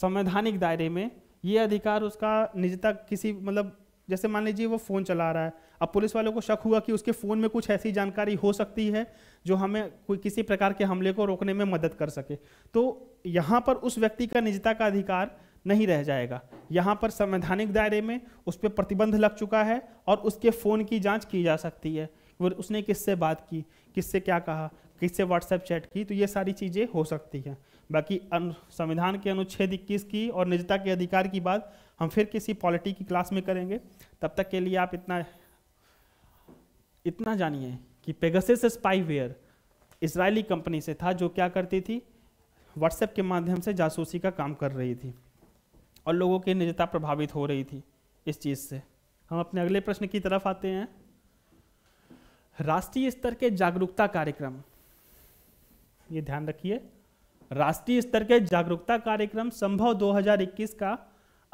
संवैधानिक दायरे में ये अधिकार उसका निजता किसी मतलब जैसे मान लीजिए वो फ़ोन चला रहा है अब पुलिस वालों को शक हुआ कि उसके फ़ोन में कुछ ऐसी जानकारी हो सकती है जो हमें कोई किसी प्रकार के हमले को रोकने में मदद कर सके तो यहाँ पर उस व्यक्ति का निजता का अधिकार नहीं रह जाएगा यहाँ पर संवैधानिक दायरे में उस पर प्रतिबंध लग चुका है और उसके फ़ोन की जाँच की जा सकती है वो उसने किससे बात की किससे क्या कहा किससे व्हाट्सएप चैट की तो ये सारी चीज़ें हो सकती हैं बाकी संविधान के अनुच्छेद इक्कीस की और निजता के अधिकार की बात हम फिर किसी पॉलिटी की क्लास में करेंगे तब तक के लिए आप इतना इतना जानिए कि पेगसिस स्पाईवेयर इसराइली कंपनी से था जो क्या करती थी व्हाट्सएप के माध्यम से जासूसी का काम कर रही थी और लोगों की निजता प्रभावित हो रही थी इस चीज़ से हम अपने अगले प्रश्न की तरफ आते हैं राष्ट्रीय स्तर के जागरूकता कार्यक्रम ये ध्यान रखिए राष्ट्रीय स्तर के जागरूकता कार्यक्रम संभव 2021 का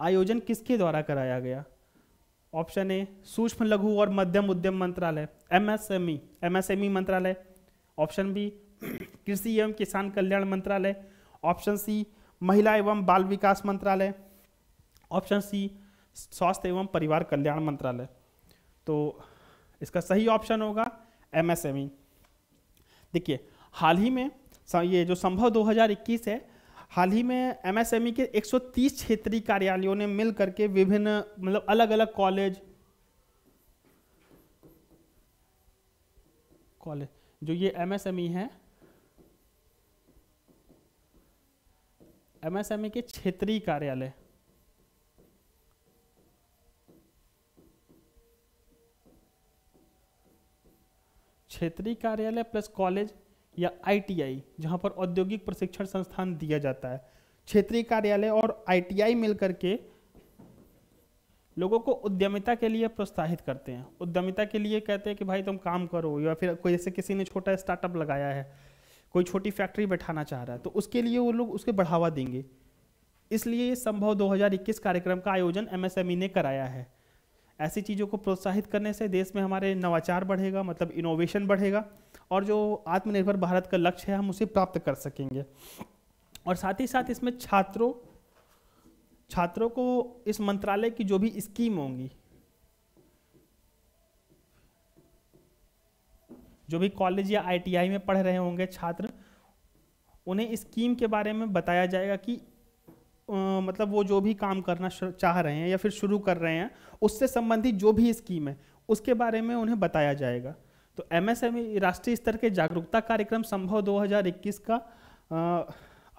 आयोजन किसके द्वारा कराया गया ऑप्शन ए सूक्ष्म लघु और मध्यम उद्यम मंत्रालय एमएसएमई एमएसएमई मंत्रालय ऑप्शन बी कृषि एवं किसान कल्याण मंत्रालय ऑप्शन सी महिला एवं बाल विकास मंत्रालय ऑप्शन सी स्वास्थ्य एवं परिवार कल्याण मंत्रालय तो इसका सही ऑप्शन होगा एमएसएमई e. देखिए हाल ही में ये जो संभव 2021 है हाल ही में एमएसएमई e के 130 क्षेत्रीय कार्यालयों ने मिल करके विभिन्न मतलब अलग अलग कॉलेज कॉलेज जो ये एमएसएमई है एमएसएमई के क्षेत्रीय कार्यालय क्षेत्रीय कार्यालय प्लस कॉलेज या आईटीआई जहां पर औद्योगिक प्रशिक्षण संस्थान दिया जाता है क्षेत्रीय कार्यालय और आईटीआई मिलकर के लोगों को उद्यमिता के लिए प्रोत्साहित करते हैं उद्यमिता के लिए कहते हैं कि भाई तुम काम करो या फिर कोई ऐसे किसी ने छोटा स्टार्टअप लगाया है कोई छोटी फैक्ट्री बैठाना चाह रहा है तो उसके लिए वो लोग उसके बढ़ावा देंगे इसलिए ये संभव 2021 कार्यक्रम का आयोजन एमएसएमई e ने कराया है ऐसी चीज़ों को प्रोत्साहित करने से देश में हमारे नवाचार बढ़ेगा मतलब इनोवेशन बढ़ेगा और जो आत्मनिर्भर भारत का लक्ष्य है हम उसे प्राप्त कर सकेंगे और साथ ही साथ इसमें छात्रों छात्रों को इस मंत्रालय की जो भी स्कीम होंगी जो भी कॉलेज या आईटीआई में पढ़ रहे होंगे छात्र उन्हें स्कीम के बारे में बताया जाएगा कि मतलब वो जो भी काम करना चाह रहे हैं या फिर शुरू कर रहे हैं उससे संबंधित जो भी स्कीम है उसके बारे में उन्हें बताया जाएगा तो एमएसएमई राष्ट्रीय स्तर के जागरूकता कार्यक्रम संभव 2021 का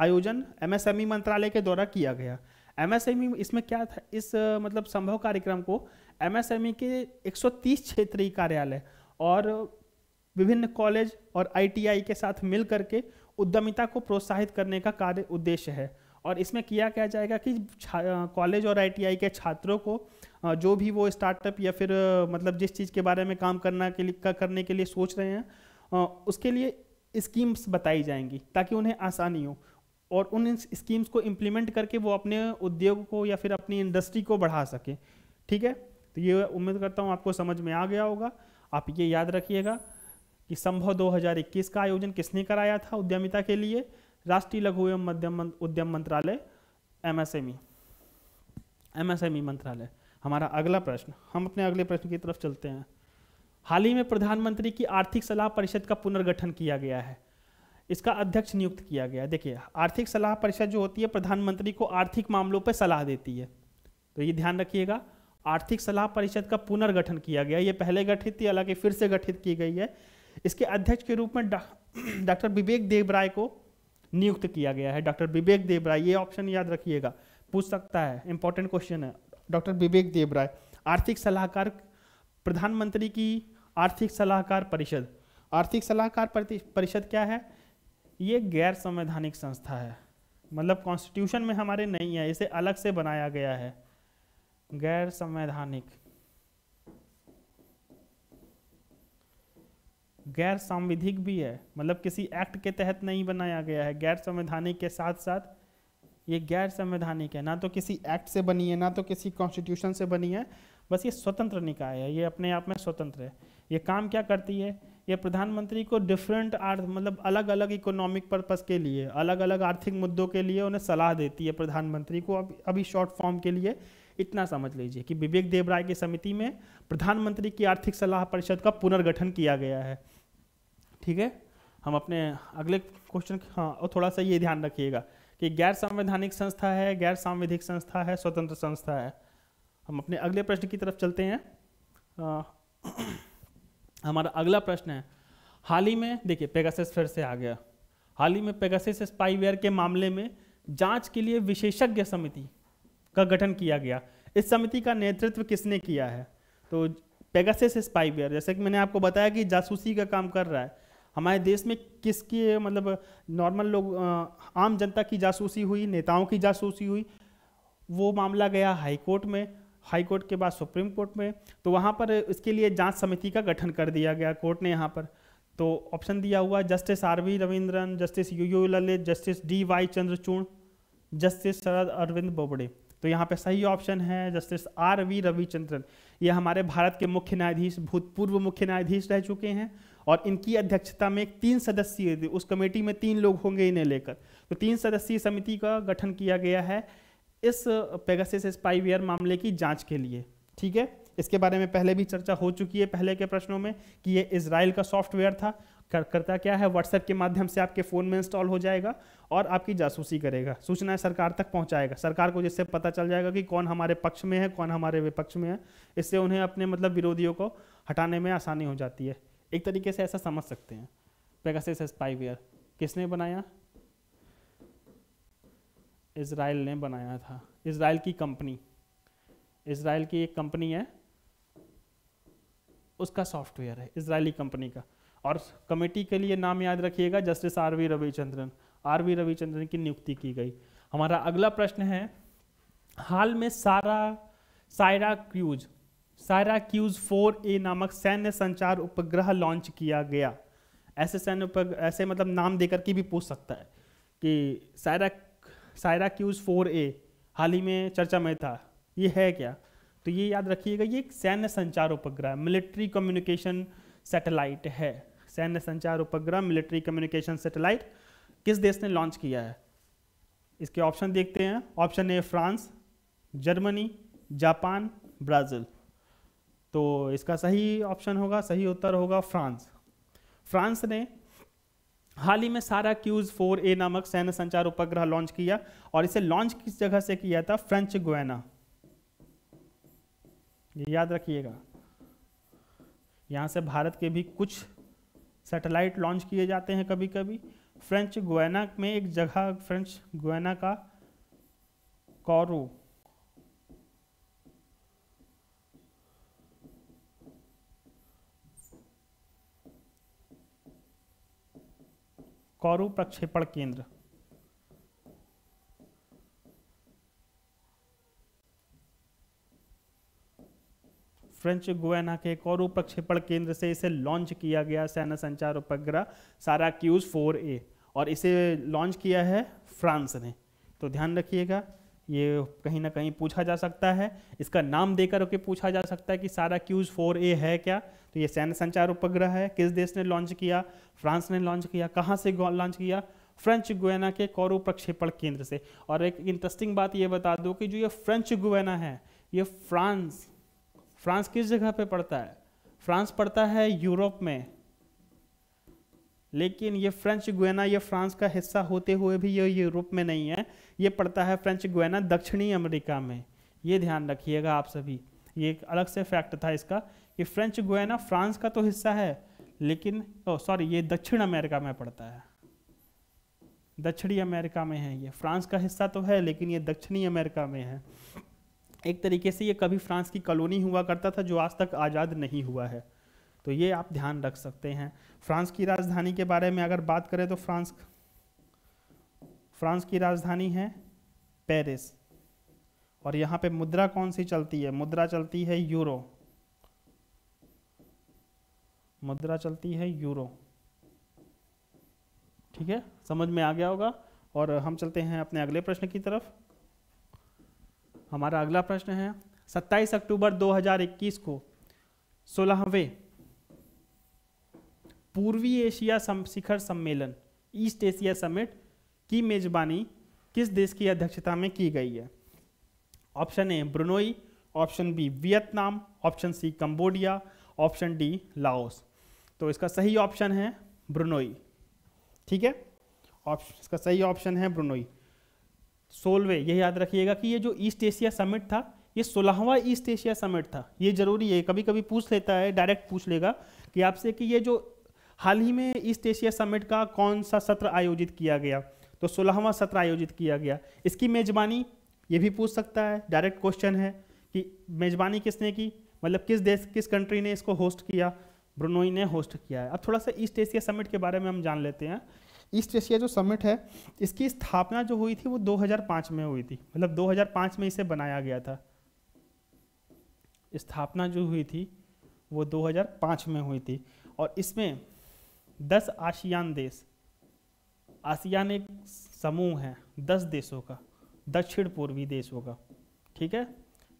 आयोजन एमएसएमई मंत्रालय के द्वारा किया गया एमएसएमई इसमें क्या था इस मतलब संभव कार्यक्रम को एमएसएमई के 130 क्षेत्रीय कार्यालय और विभिन्न कॉलेज और आईटीआई के साथ मिल करके उद्यमिता को प्रोत्साहित करने का कार्य उद्देश्य है और इसमें किया क्या जाएगा कि कॉलेज और आईटीआई के छात्रों को जो भी वो स्टार्टअप या फिर मतलब जिस चीज़ के बारे में काम करना के लिए करने के लिए सोच रहे हैं उसके लिए स्कीम्स बताई जाएंगी ताकि उन्हें आसानी हो और उन स्कीम्स को इम्प्लीमेंट करके वो अपने उद्योग को या फिर अपनी इंडस्ट्री को बढ़ा सके ठीक है तो ये उम्मीद करता हूँ आपको समझ में आ गया होगा आप ये याद रखिएगा कि संभव 2021 का आयोजन किसने कराया था उद्यमिता के लिए राष्ट्रीय लघु एवं मध्यम उद्यम मंत्रालय एमएसएमई एमएसएमई e। e मंत्रालय हमारा अगला प्रश्न हम अपने अगले प्रश्न की तरफ चलते हैं हाल ही में प्रधानमंत्री की आर्थिक सलाह परिषद का पुनर्गठन किया गया है इसका अध्यक्ष नियुक्त किया गया देखिए आर्थिक सलाह परिषद जो होती है प्रधानमंत्री को आर्थिक मामलों पर सलाह देती है तो ये ध्यान रखिएगा आर्थिक सलाह परिषद का पुनर्गठन किया गया ये पहले गठित थी हालांकि फिर से गठित की गई है इसके अध्यक्ष के रूप में डॉक्टर विवेक देवराय को नियुक्त किया गया है डॉक्टर विवेक देवराय ये ऑप्शन याद रखिएगा पूछ सकता है इंपॉर्टेंट क्वेश्चन है डॉक्टर विवेक देवराय आर्थिक सलाहकार प्रधानमंत्री की आर्थिक सलाहकार परिषद आर्थिक सलाहकार परिषद क्या है ये गैर संवैधानिक संस्था है मतलब कॉन्स्टिट्यूशन में हमारे नहीं है इसे अलग से बनाया गया है गैर संवैधानिक गैर सांविधिक भी है मतलब किसी एक्ट के तहत नहीं बनाया गया है गैर संवैधानिक के साथ साथ ये गैर संवैधानिक है ना तो किसी एक्ट से बनी है ना तो किसी कॉन्स्टिट्यूशन से बनी है बस ये स्वतंत्र निकाय है ये अपने आप में स्वतंत्र है ये काम क्या करती है ये प्रधानमंत्री को डिफरेंट आर्थ मतलब अलग अलग इकोनॉमिक पर्पस के लिए अलग अलग आर्थिक मुद्दों के लिए उन्हें सलाह देती है प्रधानमंत्री को अब अभी शॉर्ट फॉर्म के लिए इतना समझ लीजिए कि विवेक देवराय की समिति में प्रधानमंत्री की आर्थिक सलाह परिषद का पुनर्गठन किया गया है ठीक है हम अपने अगले क्वेश्चन हाँ और थोड़ा सा ये ध्यान रखिएगा कि गैर संवैधानिक संस्था है गैर सांविधिक संस्था है स्वतंत्र संस्था है हम अपने अगले प्रश्न की तरफ चलते हैं आ, हमारा अगला प्रश्न है हाल ही में देखिए पेगासस फिर से आ गया हाल ही में पेगासस स्पाईवेयर के मामले में जांच के लिए विशेषज्ञ समिति का गठन किया गया इस समिति का नेतृत्व किसने किया है तो पेगासस स्पाईवेयर जैसे कि मैंने आपको बताया कि जासूसी का काम कर रहा है हमारे देश में किसकी मतलब नॉर्मल लोग आम जनता की जासूसी हुई नेताओं की जासूसी हुई वो मामला गया हाई कोर्ट में हाई कोर्ट के बाद सुप्रीम कोर्ट में तो वहाँ पर इसके लिए जांच समिति का गठन कर दिया गया कोर्ट ने यहाँ पर तो ऑप्शन दिया हुआ justice R V Ravindran justice U U Lalit justice D Y Chandrachud justice Sharad Arvind Bobde तो यहाँ पे सही ऑप्शन है जस्टिस आर वी रविचंद्रन ये हमारे भारत के मुख्य न्यायाधीश भूतपूर्व मुख्य न्यायाधीश रह चुके हैं और इनकी अध्यक्षता में तीन सदस्यीय उस कमेटी में तीन लोग होंगे इन्हें लेकर तो तीन सदस्यीय समिति का गठन किया गया है इस पेगासिस स्पाईवेयर मामले की जांच के लिए ठीक है इसके बारे में पहले भी चर्चा हो चुकी है पहले के प्रश्नों में कि ये इसराइल का सॉफ्टवेयर था कर, करता क्या है व्हाट्सएप के माध्यम से आपके फ़ोन में इंस्टॉल हो जाएगा और आपकी जासूसी करेगा सूचनाएं सरकार तक पहुंचाएगा सरकार को जिससे पता चल जाएगा कि कौन हमारे पक्ष में है कौन हमारे विपक्ष में है इससे उन्हें अपने मतलब विरोधियों को हटाने में आसानी हो जाती है एक तरीके से ऐसा समझ सकते हैं पेगासस स्पाईवेयर किसने बनाया इसराइल ने बनाया था इसराइल की कंपनी इसराइल की एक कंपनी है उसका सॉफ्टवेयर है इसराइली कंपनी का और कमेटी के लिए नाम याद रखिएगा justice R V Ravichandran R V Ravichandran की नियुक्ति की गई हमारा अगला प्रश्न है हाल में सारा Syracuse Syracuse four A नामक सैन्य संचार उपग्रह लॉन्च किया गया ऐसे सैन्य उपग्रह ऐसे मतलब नाम देकर के भी पूछ सकता है कि सायरा सायरा क्यूज फोर ए हाल ही में चर्चा में था ये है क्या तो ये याद रखिएगा ये एक सैन्य संचार उपग्रह मिलिट्री कम्युनिकेशन सैटेलाइट है सैन्य संचार उपग्रह मिलिट्री कम्युनिकेशन सैटेलाइट किस देश ने लॉन्च किया है इसके ऑप्शन देखते हैं option A France Germany Japan Brazil तो इसका सही ऑप्शन होगा सही उत्तर होगा फ्रांस फ्रांस ने हाल ही में सारा क्यूज फोर ए नामक सैन्य संचार उपग्रह लॉन्च किया और इसे लॉन्च किस जगह से किया था फ्रेंच गुएना ये याद रखिएगा यहां से भारत के भी कुछ सैटेलाइट लॉन्च किए जाते हैं कभी कभी फ्रेंच गुएना में एक जगह फ्रेंच गुएना का कौरू कौरु प्रक्षेपण केंद्र फ्रेंच गुएना के कौरु प्रक्षेपण केंद्र से इसे लॉन्च किया गया सेना संचार उपग्रह सारा क्यूज फोर ए और इसे लॉन्च किया है फ्रांस ने तो ध्यान रखिएगा ये कहीं ना कहीं पूछा जा सकता है इसका नाम देकर के पूछा जा सकता है कि सारा क्यूज फोर ए है क्या तो ये सैन्य संचार उपग्रह है किस देश ने लॉन्च किया फ्रांस ने लॉन्च किया कहाँ से लॉन्च किया फ्रेंच गुएना के कौरव प्रक्षेपण केंद्र से और एक इंटरेस्टिंग बात ये बता दो कि जो ये फ्रेंच गुएना है ये फ्रांस फ्रांस किस जगह पर पड़ता है फ्रांस पड़ता है यूरोप में लेकिन ये फ्रेंच गुएना ये फ्रांस का हिस्सा होते हुए भी ये यूरोप में नहीं है ये पड़ता है फ्रेंच गुएना दक्षिणी अमेरिका में ये ध्यान रखिएगा आप सभी ये एक अलग से फैक्ट था इसका कि फ्रेंच गुएना फ्रांस का तो हिस्सा है लेकिन ओ oh, सॉरी ये दक्षिण अमेरिका में पड़ता है दक्षिणी अमेरिका में है ये फ्रांस का हिस्सा तो है लेकिन ये दक्षिणी अमेरिका में है एक तरीके से ये कभी फ्रांस की कॉलोनी हुआ करता था जो आज तक आज़ाद नहीं हुआ है तो ये आप ध्यान रख सकते हैं फ्रांस की राजधानी के बारे में अगर बात करें तो फ्रांस फ्रांस की राजधानी है पेरिस और यहाँ पे मुद्रा कौन सी चलती है मुद्रा चलती है यूरो मुद्रा चलती है यूरो ठीक है समझ में आ गया होगा और हम चलते हैं अपने अगले प्रश्न की तरफ हमारा अगला प्रश्न है 27 अक्टूबर 2021 को सोलहवें पूर्वी एशिया शिखर सम्मेलन ईस्ट एशिया समिट की मेजबानी किस देश की अध्यक्षता में की गई है option A Brunei option B Vietnam option C Cambodia option D Laos तो इसका सही ऑप्शन है ब्रुनोई ठीक है ऑप्शन इसका सही ऑप्शन है ब्रुनोई सोलवे यह याद रखिएगा कि ये जो ईस्ट एशिया समिट था ये सोलहवा ईस्ट एशिया समिट था ये जरूरी है कभी कभी पूछ लेता है डायरेक्ट पूछ लेगा कि आपसे कि ये जो हाल ही में ईस्ट एशिया समिट का कौन सा सत्र आयोजित किया गया तो सोलहवां सत्र आयोजित किया गया इसकी मेजबानी ये भी पूछ सकता है डायरेक्ट क्वेश्चन है कि मेजबानी किसने की मतलब किस देश किस कंट्री ने इसको होस्ट किया ब्रुनोई ने होस्ट किया है अब थोड़ा सा ईस्ट एशिया समिट के बारे में हम जान लेते हैं ईस्ट एशिया जो समिट है इसकी स्थापना जो हुई थी वो 2005 में हुई थी मतलब 2005 में इसे बनाया गया था स्थापना जो हुई थी वो 2005 में हुई थी और इसमें दस आसियान देश आसियान एक समूह है दस देशों का दक्षिण पूर्वी देशों का ठीक है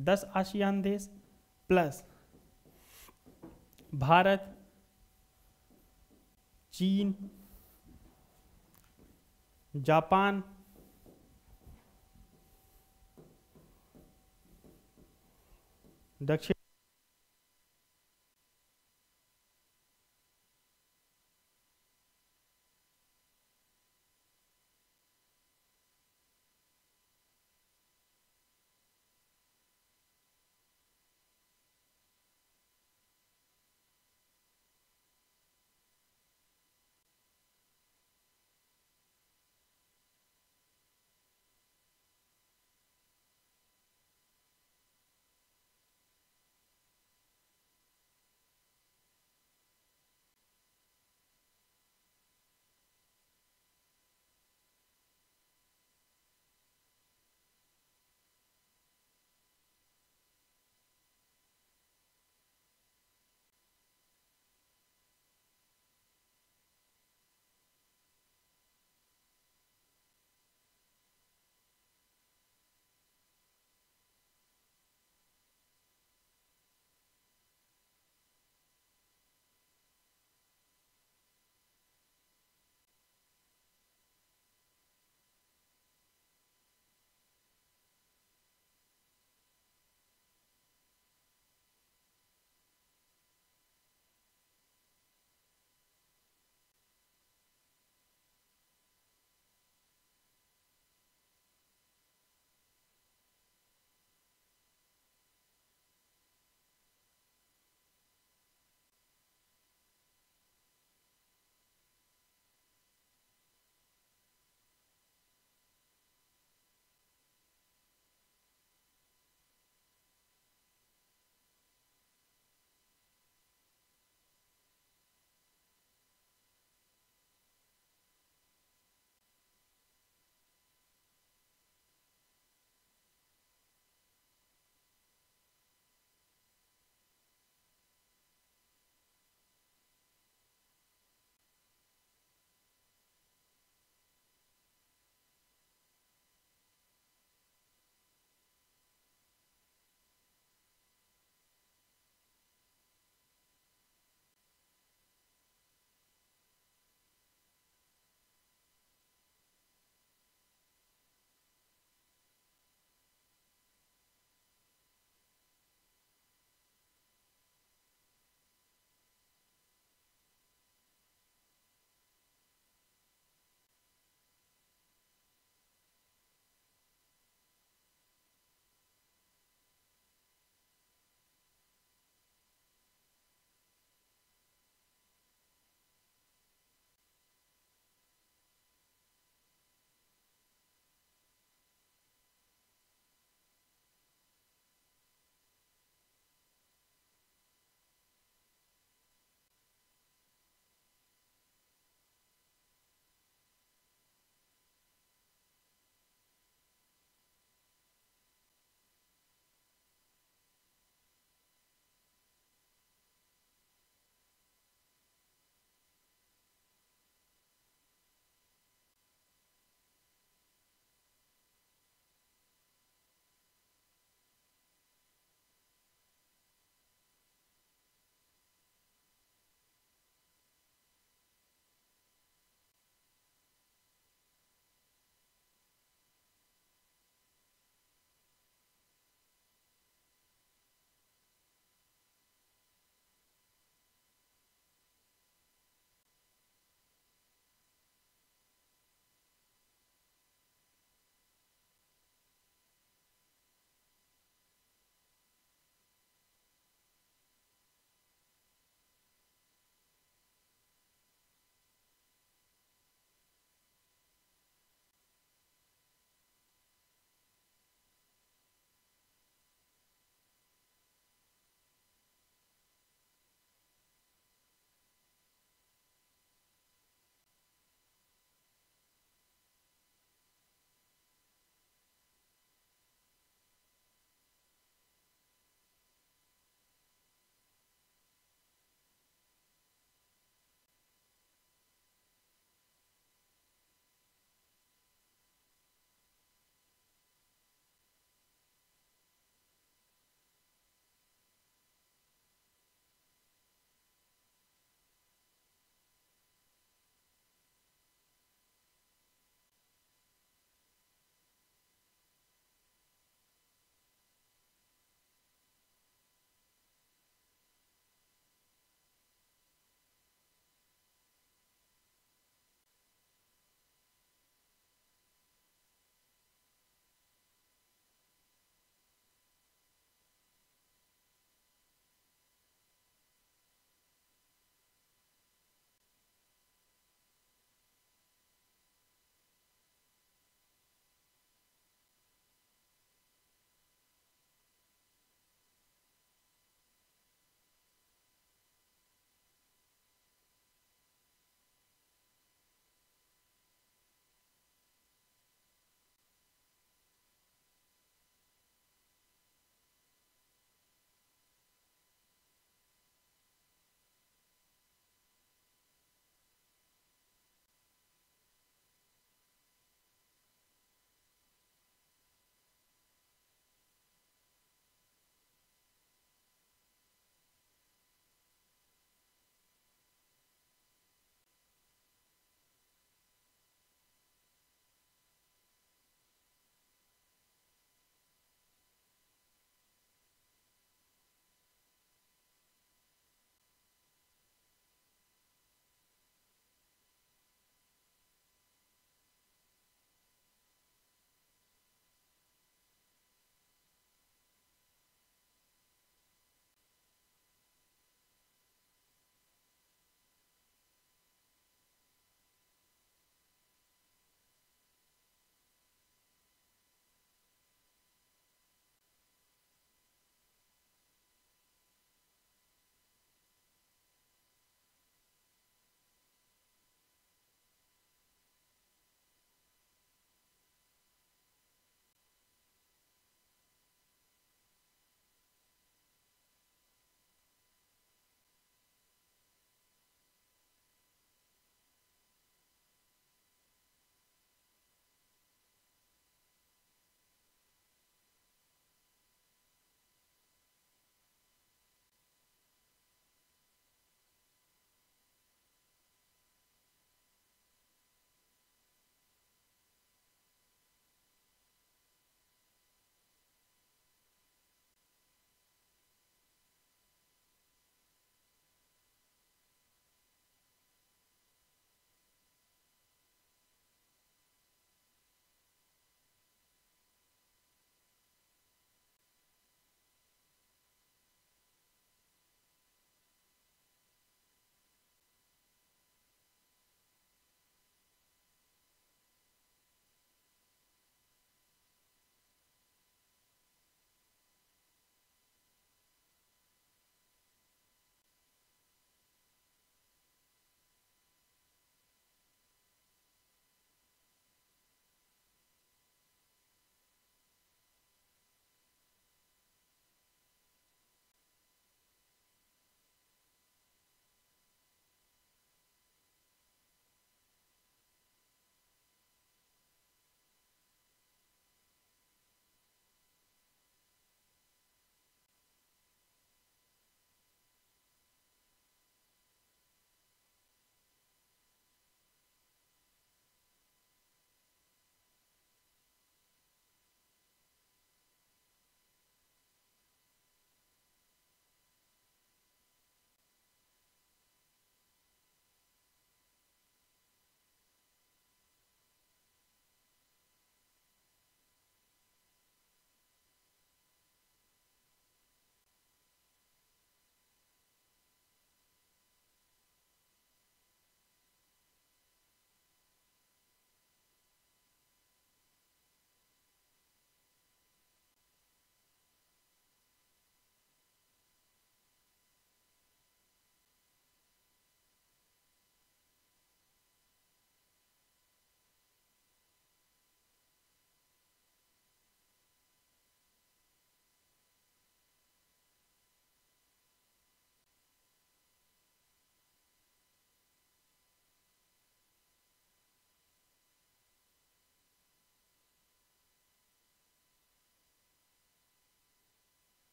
दस आसियान देश प्लस भारत चीन जापान दक्षिण